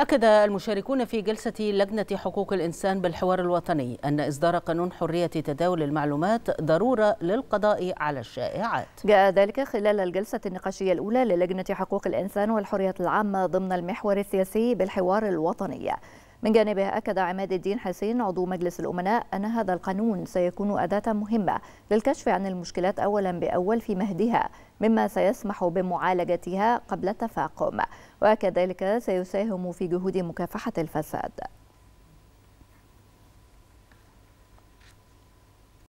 أكد المشاركون في جلسة لجنة حقوق الإنسان بالحوار الوطني أن إصدار قانون حرية تداول المعلومات ضرورة للقضاء على الشائعات. جاء ذلك خلال الجلسة النقاشية الأولى للجنة حقوق الإنسان والحرية العامة ضمن المحور السياسي بالحوار الوطني. من جانبه أكد عماد الدين حسين عضو مجلس الأمناء أن هذا القانون سيكون أداة مهمة للكشف عن المشكلات أولا بأول في مهدها مما سيسمح بمعالجتها قبل التفاقم وكذلك سيساهم في جهود مكافحة الفساد